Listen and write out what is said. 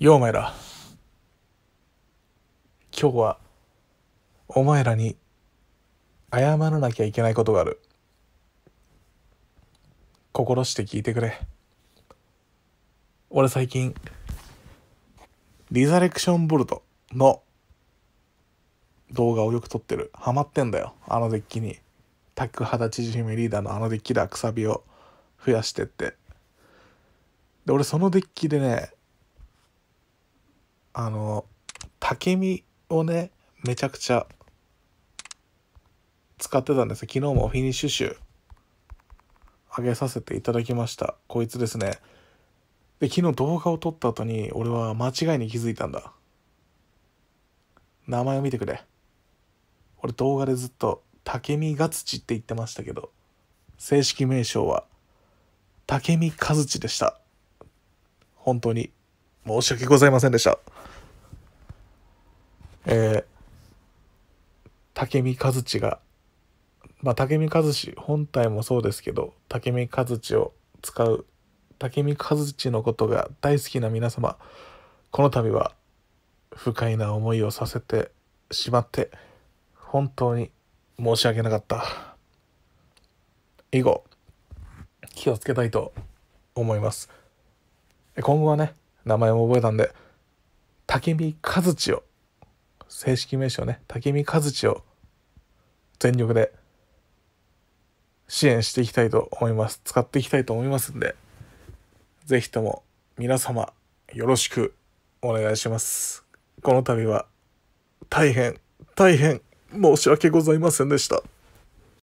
よお前ら。今日は、お前らに、謝らなきゃいけないことがある。心して聞いてくれ。俺最近、リザレクションボルトの動画をよく撮ってる。ハマってんだよ。あのデッキに。タック肌縮みリーダーのあのデッキだ。くさびを増やしてって。で、俺そのデッキでね、あの竹見をねめちゃくちゃ使ってたんです昨日もフィニッシュ集上げさせていただきましたこいつですねで昨日動画を撮った後に俺は間違いに気づいたんだ名前を見てくれ俺動画でずっと竹見ガツチって言ってましたけど正式名称は竹見和地でした本当に申し訳ございませんでした。えー、武見和地が、まあ、武見和地本体もそうですけど、武見和地を使う、武見和地のことが大好きな皆様、この度は不快な思いをさせてしまって、本当に申し訳なかった。以後、気をつけたいと思います。今後はね、名前も覚えたんで、竹見和地を、正式名称ね、竹見和地を全力で支援していきたいと思います。使っていきたいと思いますんで、ぜひとも皆様よろしくお願いします。この度は大変、大変申し訳ございませんでした。